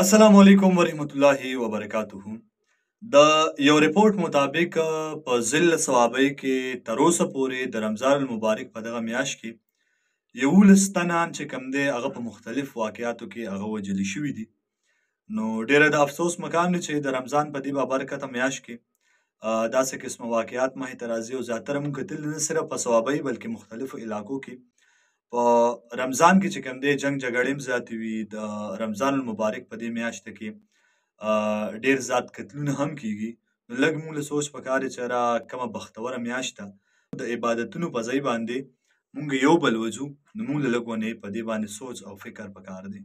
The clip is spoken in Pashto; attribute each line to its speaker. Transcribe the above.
Speaker 1: السلام علیکم ورحمۃ اللہ وبرکاتہ د یو ریپورت مطابق په ضلع صوابۍ کې تر اوسه پورې د رمضان المبارک په دغه میاشت کې یولس تنان چې کم دی هغه په مختلف واقعاتو کې هغه وجلې شوي دي نو ډېره د افسوس مقام دی چې د رمضان په دې بابرکته میاشت کې داسې قسمه واقعات ماهې ته راځي او زیاتره موږ کتل نه صرف په صوابۍ بلکې مختلفو علاقو کې په رمضان کې چې کوم دی جنگ جګړې هم زیاتې وي د رمضان المبارک په دې میاشت کې ډیر زیات قتلونه هم کیږي لږ موږ له سوچ پکار چې را کومه بختوره میاشت د عبادتونو په ځای باندې مونږ یو بل وجو نو مونږ لږ ونه په دې باندې سوچ او فکر پکار دی